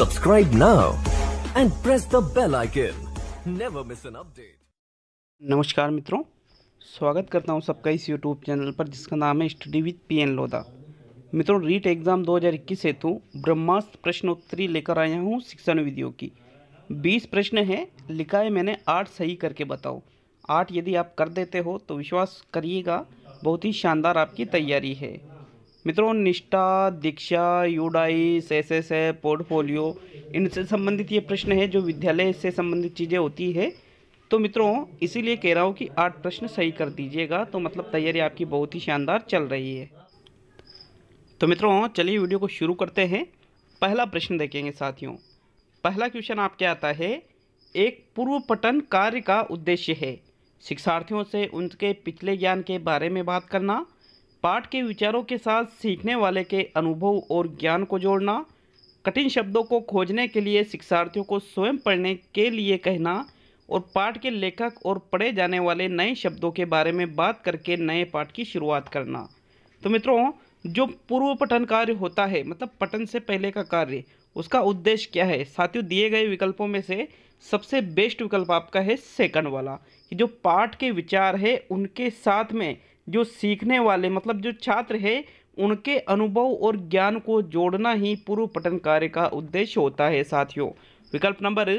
Subscribe now and press the bell icon. Never miss an update. नमस्कार मित्रों स्वागत करता हूं सबका इस YouTube चैनल पर जिसका नाम है study with P N Lodha मित्रों रीट एग्ज़ाम 2021 हेतु ब्रह्मास्त्र प्रश्नोत्तरी लेकर आया हूं शिक्षण विधियों की 20 प्रश्न हैं लिखा है मैंने आठ सही करके बताओ आठ यदि आप कर देते हो तो विश्वास करिएगा बहुत ही शानदार आपकी तैयारी है मित्रों निष्ठा दीक्षा यूडाइस एस एस है पोर्टफोलियो इनसे संबंधित ये प्रश्न है जो विद्यालय से संबंधित चीज़ें होती है तो मित्रों इसीलिए कह रहा हूँ कि आठ प्रश्न सही कर दीजिएगा तो मतलब तैयारी आपकी बहुत ही शानदार चल रही है तो मित्रों चलिए वीडियो को शुरू करते हैं पहला प्रश्न देखेंगे साथियों पहला क्वेश्चन आपके आता है एक पूर्व पठन कार्य का उद्देश्य है शिक्षार्थियों से उनके पिछले ज्ञान के बारे में बात करना पाठ के विचारों के साथ सीखने वाले के अनुभव और ज्ञान को जोड़ना कठिन शब्दों को खोजने के लिए शिक्षार्थियों को स्वयं पढ़ने के लिए कहना और पाठ के लेखक और पढ़े जाने वाले नए शब्दों के बारे में बात करके नए पाठ की शुरुआत करना तो मित्रों जो पूर्व पठन कार्य होता है मतलब पठन से पहले का कार्य उसका उद्देश्य क्या है साथियों दिए गए विकल्पों में से सबसे बेस्ट विकल्प आपका है सेकंड वाला कि जो पाठ के विचार है उनके साथ में जो सीखने वाले मतलब जो छात्र है उनके अनुभव और ज्ञान को जोड़ना ही पूर्व पठन कार्य का उद्देश्य होता है साथियों विकल्प नंबर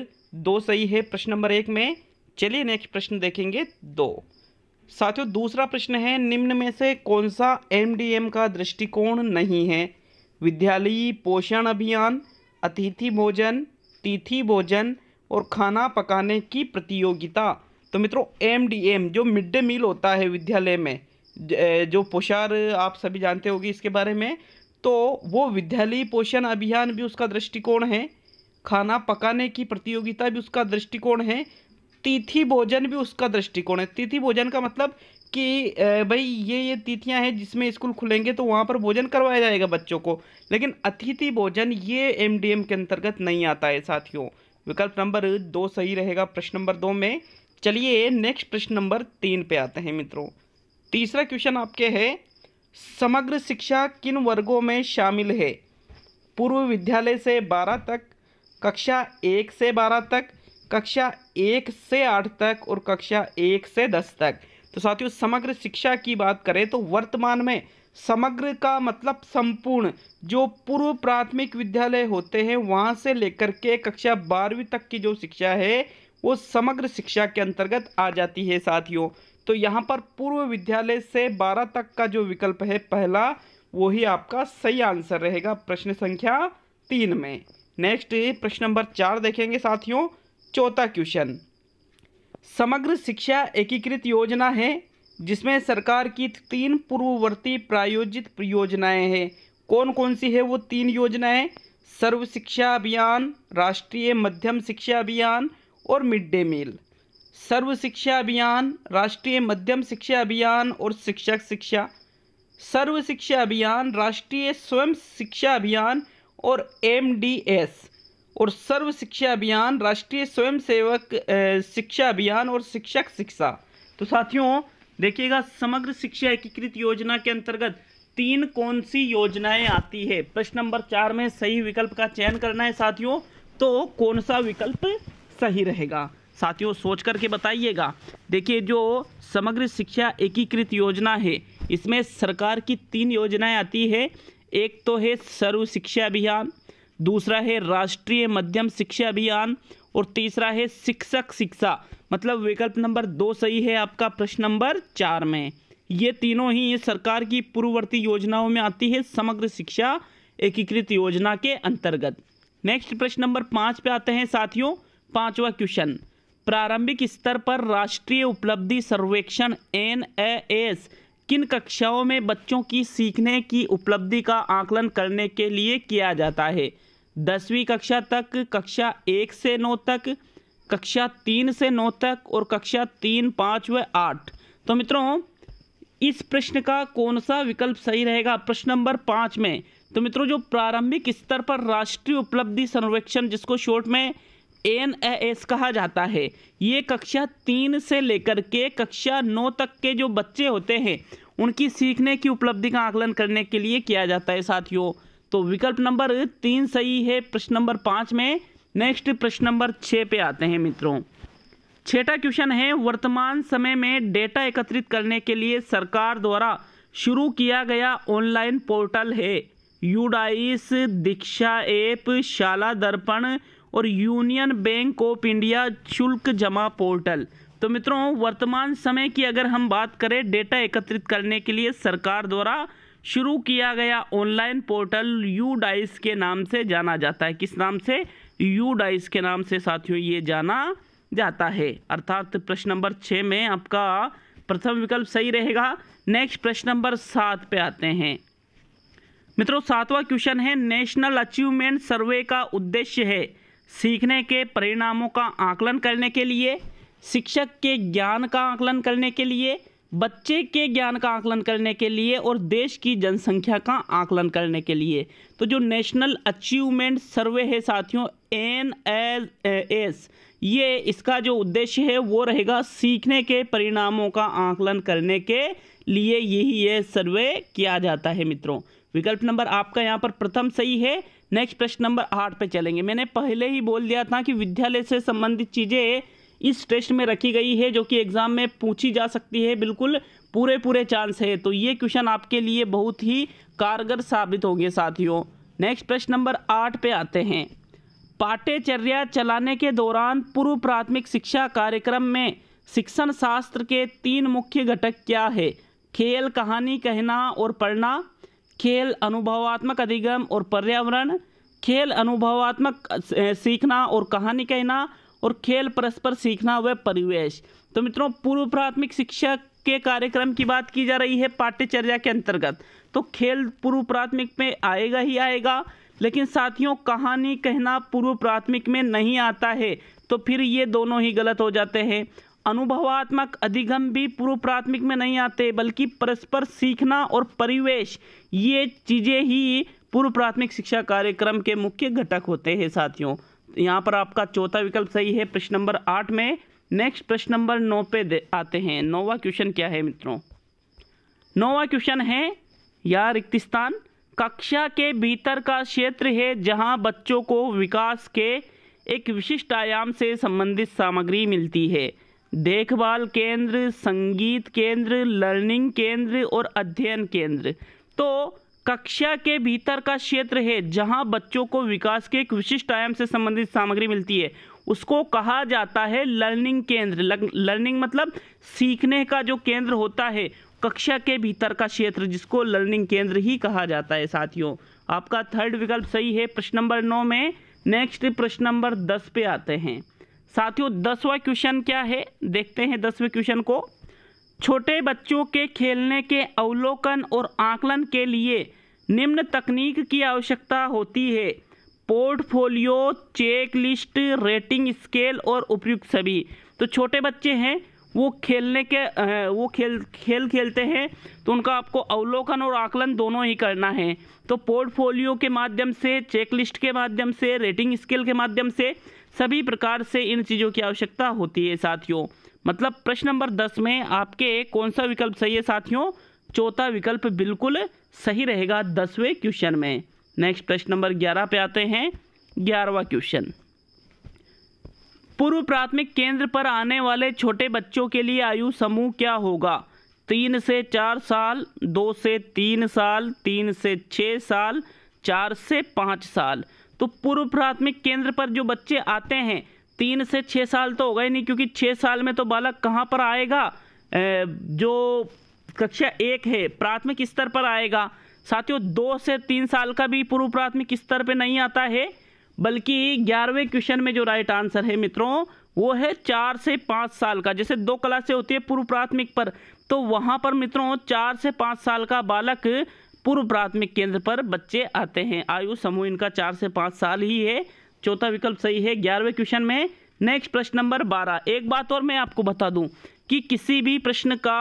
दो सही है प्रश्न नंबर एक में चलिए नेक्स्ट प्रश्न देखेंगे दो साथियों दूसरा प्रश्न है निम्न में से कौन सा एमडीएम का दृष्टिकोण नहीं है विद्यालयी पोषण अभियान अतिथि भोजन तिथि भोजन और खाना पकाने की प्रतियोगिता तो मित्रों एम जो मिड डे मील होता है विद्यालय में जो पोषार आप सभी जानते होंगे इसके बारे में तो वो विद्यालयी पोषण अभियान भी उसका दृष्टिकोण है खाना पकाने की प्रतियोगिता भी उसका दृष्टिकोण है तिथि भोजन भी उसका दृष्टिकोण है तिथि भोजन का मतलब कि भाई ये ये तिथियां हैं जिसमें स्कूल खुलेंगे तो वहाँ पर भोजन करवाया जाएगा बच्चों को लेकिन अतिथि भोजन ये एमडीएम के अंतर्गत नहीं आता है साथियों विकल्प नंबर दो सही रहेगा प्रश्न नंबर दो में चलिए नेक्स्ट प्रश्न नंबर तीन पे आते हैं मित्रों तीसरा क्वेश्चन आपके है समग्र शिक्षा किन वर्गों में शामिल है पूर्व विद्यालय से बारह तक कक्षा एक से बारह तक कक्षा एक से आठ तक और कक्षा एक से दस तक तो साथियों समग्र शिक्षा की बात करें तो वर्तमान में समग्र का मतलब संपूर्ण जो पूर्व प्राथमिक विद्यालय होते हैं वहाँ से लेकर के कक्षा बारहवीं तक की जो शिक्षा है वो समग्र शिक्षा के अंतर्गत आ जाती है साथियों तो यहाँ पर पूर्व विद्यालय से बारह तक का जो विकल्प है पहला वो ही आपका सही आंसर रहेगा प्रश्न संख्या तीन में नेक्स्ट प्रश्न नंबर चार देखेंगे साथियों चौथा क्वेश्चन समग्र शिक्षा एकीकृत योजना है जिसमें सरकार की तीन पूर्ववर्ती प्रायोजित योजनाएं हैं कौन कौन सी है वो तीन योजनाएं सर्व शिक्षा अभियान राष्ट्रीय मध्यम शिक्षा अभियान और मिड डे मील सर्व शिक्षा अभियान राष्ट्रीय मध्यम शिक्षा अभियान और शिक्षक शिक्षा सर्व शिक्षा अभियान राष्ट्रीय स्वयं शिक्षा अभियान और एमडीएस और सर्व शिक्षा अभियान राष्ट्रीय स्वयं सेवक शिक्षा अभियान और शिक्षक शिक्षा तो साथियों देखिएगा समग्र शिक्षा एकीकृत योजना के अंतर्गत तीन कौन सी योजनाएं आती है प्रश्न नंबर चार में सही विकल्प का चयन करना है साथियों तो कौन सा विकल्प सही रहेगा साथियों सोच करके बताइएगा देखिए जो समग्र शिक्षा एकीकृत योजना है इसमें सरकार की तीन योजनाएं आती है एक तो है सर्व शिक्षा अभियान दूसरा है राष्ट्रीय मध्यम शिक्षा अभियान और तीसरा है शिक्षक शिक्षा मतलब विकल्प नंबर दो सही है आपका प्रश्न नंबर चार में ये तीनों ही सरकार की पूर्ववर्ती योजनाओं में आती है समग्र शिक्षा एकीकृत योजना के अंतर्गत नेक्स्ट प्रश्न नंबर पाँच पे आते हैं साथियों पांचवा क्वेश्चन प्रारंभिक स्तर पर राष्ट्रीय उपलब्धि सर्वेक्षण एन किन कक्षाओं में बच्चों की सीखने की उपलब्धि का आकलन करने के लिए किया जाता है दसवीं कक्षा तक कक्षा एक से नौ तक कक्षा तीन से नौ तक और कक्षा तीन पाँच व आठ तो मित्रों इस प्रश्न का कौन सा विकल्प सही रहेगा प्रश्न नंबर पाँच में तो मित्रों जो प्रारंभिक स्तर पर राष्ट्रीय उपलब्धि सर्वेक्षण जिसको शॉर्ट में एन एस कहा जाता है ये कक्षा तीन से लेकर के कक्षा नौ तक के जो बच्चे होते हैं उनकी सीखने की उपलब्धि का आकलन करने के लिए किया जाता है साथियों तो विकल्प नंबर तीन सही है प्रश्न नंबर पाँच में नेक्स्ट प्रश्न नंबर छः पे आते हैं मित्रों छठा क्वेश्चन है वर्तमान समय में डेटा एकत्रित करने के लिए सरकार द्वारा शुरू किया गया ऑनलाइन पोर्टल है यूडाइस दीक्षा ऐप शाला दर्पण और यूनियन बैंक ऑफ इंडिया शुल्क जमा पोर्टल तो मित्रों वर्तमान समय की अगर हम बात करें डेटा एकत्रित करने के लिए सरकार द्वारा शुरू किया गया ऑनलाइन पोर्टल यू डाइस के नाम से जाना जाता है किस नाम से यू डाइस के नाम से साथियों ये जाना जाता है अर्थात प्रश्न नंबर छः में आपका प्रथम विकल्प सही रहेगा नेक्स्ट प्रश्न नंबर सात पे आते हैं मित्रों सातवां क्वेश्चन है नेशनल अचीवमेंट सर्वे का उद्देश्य है सीखने के परिणामों का आकलन करने के लिए शिक्षक के ज्ञान का आकलन करने के लिए बच्चे के ज्ञान का आकलन करने के लिए और देश की जनसंख्या का आकलन करने के लिए तो जो नेशनल अचीवमेंट सर्वे है साथियों एन एल एस ये इसका जो उद्देश्य है वो रहेगा सीखने के परिणामों का आकलन करने के लिए यही ये सर्वे किया जाता है मित्रों विकल्प नंबर आपका यहाँ पर प्रथम सही है नेक्स्ट प्रश्न नंबर आठ पे चलेंगे मैंने पहले ही बोल दिया था कि विद्यालय से संबंधित चीज़ें इस टेस्ट में रखी गई है जो कि एग्ज़ाम में पूछी जा सकती है बिल्कुल पूरे पूरे चांस है तो ये क्वेश्चन आपके लिए बहुत ही कारगर साबित होंगे साथियों नेक्स्ट प्रश्न नंबर आठ पे आते हैं पाठ्यचर्या चलाने के दौरान पूर्व प्राथमिक शिक्षा कार्यक्रम में शिक्षण शास्त्र के तीन मुख्य घटक क्या है खेल कहानी कहना और पढ़ना खेल अनुभवात्मक अधिगम और पर्यावरण खेल अनुभवात्मक सीखना और कहानी कहना और खेल परस्पर सीखना व परिवेश तो मित्रों पूर्व प्राथमिक शिक्षा के कार्यक्रम की बात की जा रही है पाठ्यचर्या के अंतर्गत तो खेल पूर्व प्राथमिक में आएगा ही आएगा लेकिन साथियों कहानी कहना पूर्व प्राथमिक में नहीं आता है तो फिर ये दोनों ही गलत हो जाते हैं अनुभवात्मक अधिगम भी पूर्व प्राथमिक में नहीं आते बल्कि परस्पर सीखना और परिवेश ये चीज़ें ही पूर्व प्राथमिक शिक्षा कार्यक्रम के मुख्य घटक होते हैं साथियों यहाँ पर आपका चौथा विकल्प सही है प्रश्न नंबर आठ में नेक्स्ट प्रश्न नंबर नौ पे आते हैं नौवा क्वेश्चन क्या है मित्रों नौवा क्वेश्चन है या रिक्तिस्तान कक्षा के भीतर का क्षेत्र है जहाँ बच्चों को विकास के एक विशिष्ट आयाम से संबंधित सामग्री मिलती है देखभाल केंद्र संगीत केंद्र लर्निंग केंद्र और अध्ययन केंद्र तो कक्षा के भीतर का क्षेत्र है जहां बच्चों को विकास के एक विशिष्ट आयाम से संबंधित सामग्री मिलती है उसको कहा जाता है लर्निंग केंद्र लर्निंग मतलब सीखने का जो केंद्र होता है कक्षा के भीतर का क्षेत्र जिसको लर्निंग केंद्र ही कहा जाता है साथियों आपका थर्ड विकल्प सही है प्रश्न नंबर नौ में नेक्स्ट प्रश्न नंबर दस पे आते हैं साथियों दसवा क्वेश्चन क्या है देखते हैं दसवें क्वेश्चन को छोटे बच्चों के खेलने के अवलोकन और आकलन के लिए निम्न तकनीक की आवश्यकता होती है portfolio check list rating scale और उपयुक्त सभी तो छोटे बच्चे हैं वो खेलने के वो खेल खेल खेलते हैं तो उनका आपको अवलोकन और आकलन दोनों ही करना है तो पोर्टफोलियो के माध्यम से चेकलिस्ट के माध्यम से रेटिंग स्केल के माध्यम से सभी प्रकार से इन चीज़ों की आवश्यकता होती है साथियों मतलब प्रश्न नंबर दस में आपके कौन सा विकल्प सही है साथियों चौथा विकल्प बिल्कुल सही रहेगा दसवें क्वेश्चन में नेक्स्ट प्रश्न नंबर ग्यारह पे आते हैं ग्यारहवा क्वेश्चन पूर्व प्राथमिक केंद्र पर आने वाले छोटे बच्चों के लिए आयु समूह क्या होगा तीन से चार साल दो से तीन साल तीन से छः साल चार से पाँच साल तो पूर्व प्राथमिक केंद्र पर जो बच्चे आते हैं तीन से छः साल तो हो गए नहीं क्योंकि छः साल में तो बालक कहाँ पर आएगा जो कक्षा एक है प्राथमिक स्तर पर आएगा साथियों दो से तीन साल का भी पूर्व प्राथमिक स्तर पर नहीं आता है बल्कि ग्यारहवें क्वेश्चन में जो राइट आंसर है मित्रों वो है चार से पाँच साल का जैसे दो क्लासें होती है पूर्व प्राथमिक पर तो वहाँ पर मित्रों चार से पाँच साल का बालक पूर्व प्राथमिक केंद्र पर बच्चे आते हैं आयु समूह इनका चार से पाँच साल ही है चौथा विकल्प सही है ग्यारहवें क्वेश्चन में नेक्स्ट प्रश्न नंबर बारह एक बात और मैं आपको बता दूं कि किसी भी प्रश्न का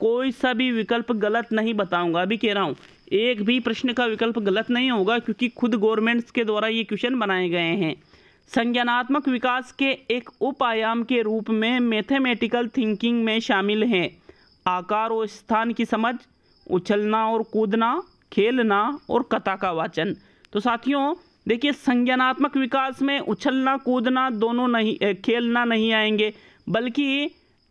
कोई सा भी विकल्प गलत नहीं बताऊंगा अभी कह रहा हूं एक भी प्रश्न का विकल्प गलत नहीं होगा क्योंकि खुद गवर्नमेंट्स के द्वारा ये क्वेश्चन बनाए गए हैं संज्ञानात्मक विकास के एक उप आयाम के रूप में मैथेमेटिकल थिंकिंग में शामिल हैं आकार और स्थान की समझ उछलना और कूदना खेलना और कथा का वाचन तो साथियों देखिए संज्ञानात्मक विकास में उछलना कूदना दोनों नहीं खेलना नहीं आएंगे बल्कि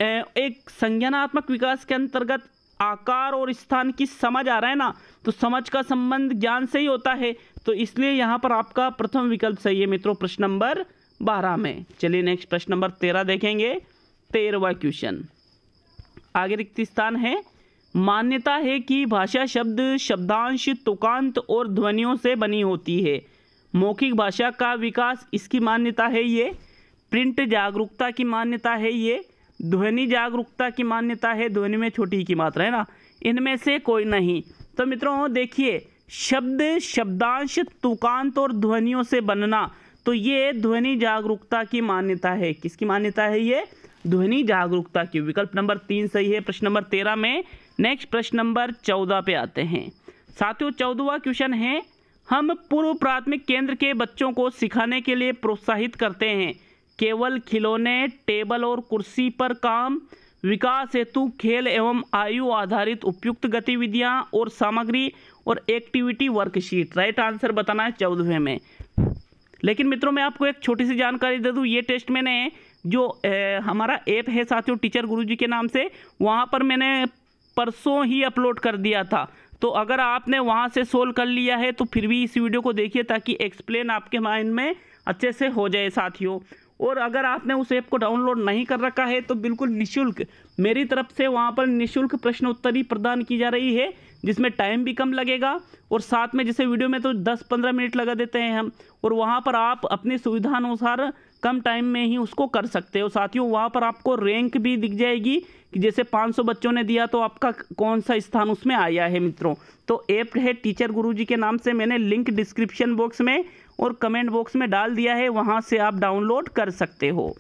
एक संज्ञानात्मक विकास के अंतर्गत आकार और स्थान की समझ आ रहा है ना तो समझ का संबंध ज्ञान से ही होता है तो इसलिए यहाँ पर आपका प्रथम विकल्प सही है मित्रों प्रश्न नंबर बारह में चलिए नेक्स्ट प्रश्न नंबर तेरह देखेंगे तेरहवा क्वेश्चन आगे रिक्त स्थान है मान्यता है कि भाषा शब्द शब्दांश तुकांत और ध्वनियों से बनी होती है मौखिक भाषा का विकास इसकी मान्यता है ये प्रिंट जागरूकता की मान्यता है ये ध्वनि जागरूकता की मान्यता है ध्वनि में छोटी की मात्रा है ना इनमें से कोई नहीं तो मित्रों देखिए शब्द शब्दांश तुकांत और ध्वनियों से बनना तो ये ध्वनि जागरूकता की मान्यता है किसकी मान्यता है ये ध्वनि जागरूकता की विकल्प नंबर तीन सही है प्रश्न नंबर तेरह में नेक्स्ट प्रश्न नंबर चौदह पे आते हैं साथियों चौदहवा क्वेश्चन है हम पूर्व प्राथमिक केंद्र के बच्चों को सिखाने के लिए प्रोत्साहित करते हैं केवल खिलौने टेबल और कुर्सी पर काम विकास हेतु खेल एवं आयु आधारित उपयुक्त गतिविधियां और सामग्री और एक्टिविटी वर्कशीट राइट आंसर बताना है चौदहवें में लेकिन मित्रों मैं आपको एक छोटी सी जानकारी दे दूँ ये टेस्ट मैंने जो ए, हमारा ऐप है साथियों टीचर गुरुजी के नाम से वहाँ पर मैंने परसों ही अपलोड कर दिया था तो अगर आपने वहाँ से सोल्व कर लिया है तो फिर भी इस वीडियो को देखिए ताकि एक्सप्लेन आपके माइंड में अच्छे से हो जाए साथियों और अगर आपने उस ऐप को डाउनलोड नहीं कर रखा है तो बिल्कुल निशुल्क मेरी तरफ से वहाँ पर निशुल्क ही प्रदान की जा रही है जिसमें टाइम भी कम लगेगा और साथ में जैसे वीडियो में तो 10-15 मिनट लगा देते हैं हम और वहाँ पर आप अपनी सुविधा अनुसार कम टाइम में ही उसको कर सकते हो साथियों वहाँ पर आपको रैंक भी दिख जाएगी कि जैसे 500 बच्चों ने दिया तो आपका कौन सा स्थान उसमें आया है मित्रों तो ऐप है टीचर गुरु के नाम से मैंने लिंक डिस्क्रिप्शन बॉक्स में और कमेंट बॉक्स में डाल दिया है वहाँ से आप डाउनलोड कर सकते हो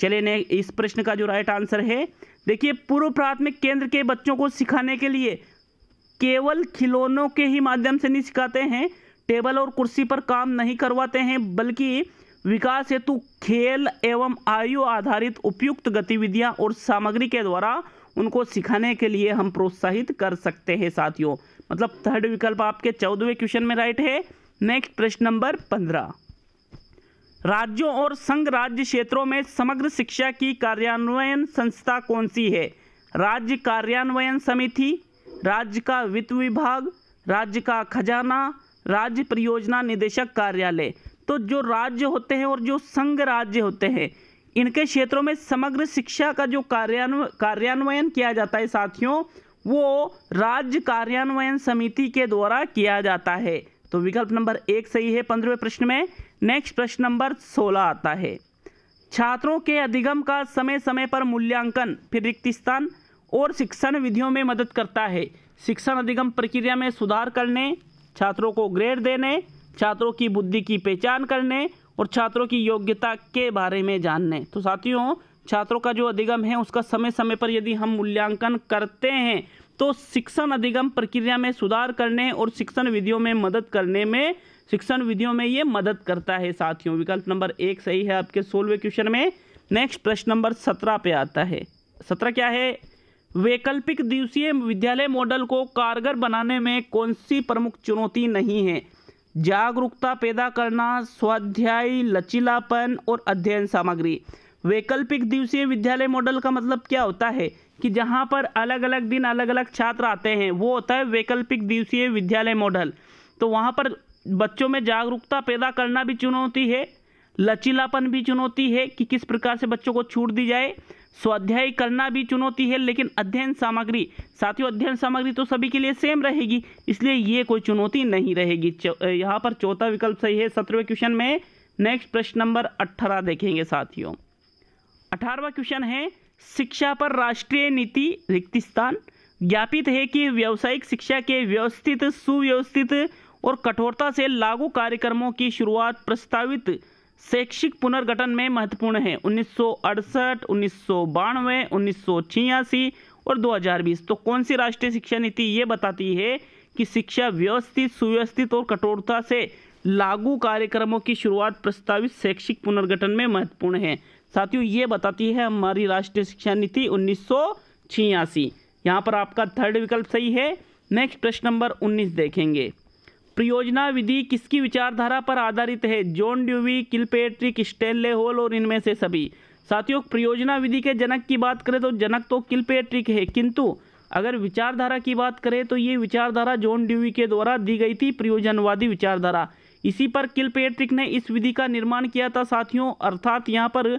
चले ने इस प्रश्न का जो राइट आंसर है देखिए पूर्व प्राथमिक केंद्र के बच्चों को सिखाने के लिए केवल खिलौनों के ही माध्यम से नहीं सिखाते हैं टेबल और कुर्सी पर काम नहीं करवाते हैं बल्कि विकास हेतु खेल एवं आयु आधारित उपयुक्त गतिविधियां और सामग्री के द्वारा उनको सिखाने के लिए हम प्रोत्साहित कर सकते हैं साथियों मतलब थर्ड विकल्प आपके चौदहवें क्वेश्चन में राइट है नेक्स्ट प्रश्न नंबर पंद्रह राज्यों और संघ राज्य क्षेत्रों में समग्र शिक्षा की कार्यान्वयन संस्था कौन सी है राज्य कार्यान्वयन समिति राज्य का वित्त विभाग राज्य का खजाना राज्य परियोजना निदेशक कार्यालय तो जो राज्य होते हैं और जो संघ राज्य होते हैं इनके क्षेत्रों में समग्र शिक्षा का जो कार्यान्व कार्यान्वयन किया जाता है साथियों वो राज्य कार्यान्वयन समिति के द्वारा किया जाता है तो विकल्प नंबर एक सही है पंद्रहवें प्रश्न में नेक्स्ट प्रश्न नंबर सोलह आता है छात्रों के अधिगम का समय समय पर मूल्यांकन फिर रिक्त स्थान और शिक्षण विधियों में मदद करता है शिक्षण अधिगम प्रक्रिया में सुधार करने छात्रों को ग्रेड देने छात्रों की बुद्धि की पहचान करने और छात्रों की योग्यता के बारे में जानने तो साथियों छात्रों का जो अधिगम है उसका समय समय पर यदि हम मूल्यांकन करते हैं तो शिक्षण अधिगम प्रक्रिया में सुधार करने और शिक्षण विधियों में मदद करने में शिक्षण विधियों में ये मदद करता है साथियों विकल्प नंबर एक सही है आपके सोलवे क्वेश्चन में नेक्स्ट प्रश्न नंबर सत्रह पे आता है सत्रह क्या है वैकल्पिक दिवसीय विद्यालय मॉडल को कारगर बनाने में कौन सी प्रमुख चुनौती नहीं है जागरूकता पैदा करना स्वाध्याय लचीलापन और अध्ययन सामग्री वैकल्पिक दिवसीय विद्यालय मॉडल का मतलब क्या होता है कि जहाँ पर अलग अलग दिन अलग अलग छात्र आते हैं वो होता है वैकल्पिक दिवसीय विद्यालय मॉडल तो वहाँ पर बच्चों में जागरूकता पैदा करना भी चुनौती है लचीलापन भी चुनौती है कि किस प्रकार से बच्चों को छूट दी जाए स्वाध्याय करना भी चुनौती है लेकिन अध्ययन सामग्री साथियों अध्ययन सामग्री तो सभी के लिए सेम रहेगी इसलिए ये कोई चुनौती नहीं रहेगी यहाँ पर चौथा विकल्प सही है सत्रहवें क्वेश्चन में नेक्स्ट प्रश्न नंबर अट्ठारह देखेंगे साथियों अठारहवा क्वेश्चन है शिक्षा पर राष्ट्रीय नीति रिक्त स्थान ज्ञापित है कि व्यावसायिक शिक्षा के व्यवस्थित सुव्यवस्थित और कठोरता से लागू कार्यक्रमों की शुरुआत प्रस्तावित शैक्षिक पुनर्गठन में महत्वपूर्ण है उन्नीस सौ अड़सठ उन्नीस सौ बानवे उन्नीस सौ छियासी और 2020 तो कौन सी राष्ट्रीय शिक्षा नीति ये बताती है कि शिक्षा व्यवस्थित सुव्यवस्थित और कठोरता से लागू कार्यक्रमों की शुरुआत प्रस्तावित शैक्षिक पुनर्गठन में महत्वपूर्ण है साथियों ये बताती है हमारी राष्ट्रीय शिक्षा नीति उन्नीस सौ यहाँ पर आपका थर्ड विकल्प सही है नेक्स्ट प्रश्न नंबर 19 देखेंगे प्रयोजना विधि किसकी विचारधारा पर आधारित है John Dewey Kilpatrick Stanley Hall और इनमें से सभी साथियों प्रयोजना विधि के जनक की बात करें तो जनक तो किलपेट्रिक है किंतु अगर विचारधारा की बात करें तो ये विचारधारा जॉन ड्यूवी के द्वारा दी गई थी प्रयोजनवादी विचारधारा इसी पर किलपेट्रिक ने इस विधि का निर्माण किया था साथियों अर्थात यहाँ पर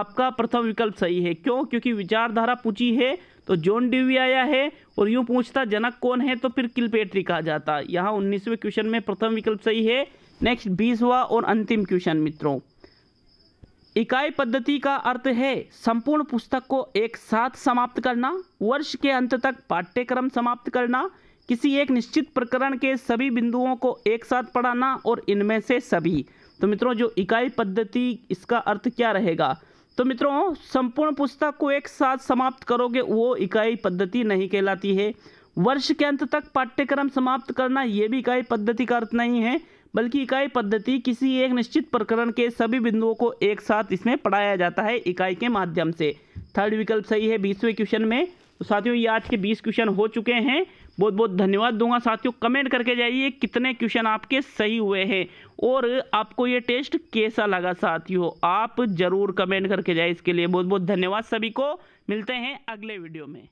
आपका प्रथम विकल्प सही है क्यों क्योंकि विचारधारा पूछी है तो जॉन ड्यूवी आया है और यूं पूछता जनक कौन है तो फिर किलपेट्री कहा जाता यहाँ उन्नीसवें क्वेश्चन में प्रथम विकल्प सही है नेक्स्ट हुआ और अंतिम क्वेश्चन मित्रों इकाई पद्धति का अर्थ है संपूर्ण पुस्तक को एक साथ समाप्त करना वर्ष के अंत तक पाठ्यक्रम समाप्त करना किसी एक निश्चित प्रकरण के सभी बिंदुओं को एक साथ पढ़ाना और इनमें से सभी तो मित्रों जो इकाई पद्धति इसका अर्थ क्या रहेगा तो मित्रों संपूर्ण पुस्तक को एक साथ समाप्त करोगे वो इकाई पद्धति नहीं कहलाती है वर्ष के अंत तक पाठ्यक्रम समाप्त करना ये भी इकाई पद्धति का अर्थ नहीं है बल्कि इकाई पद्धति किसी एक निश्चित प्रकरण के सभी बिंदुओं को एक साथ इसमें पढ़ाया जाता है इकाई के माध्यम से थर्ड विकल्प सही है बीसवें क्वेश्चन में तो साथियों ये आज के बीस क्वेश्चन हो चुके हैं बहुत बहुत धन्यवाद दूंगा साथियों कमेंट करके जाइए कितने क्वेश्चन आपके सही हुए हैं और आपको ये टेस्ट कैसा लगा साथियों आप जरूर कमेंट करके जाइए इसके लिए बहुत बहुत धन्यवाद सभी को मिलते हैं अगले वीडियो में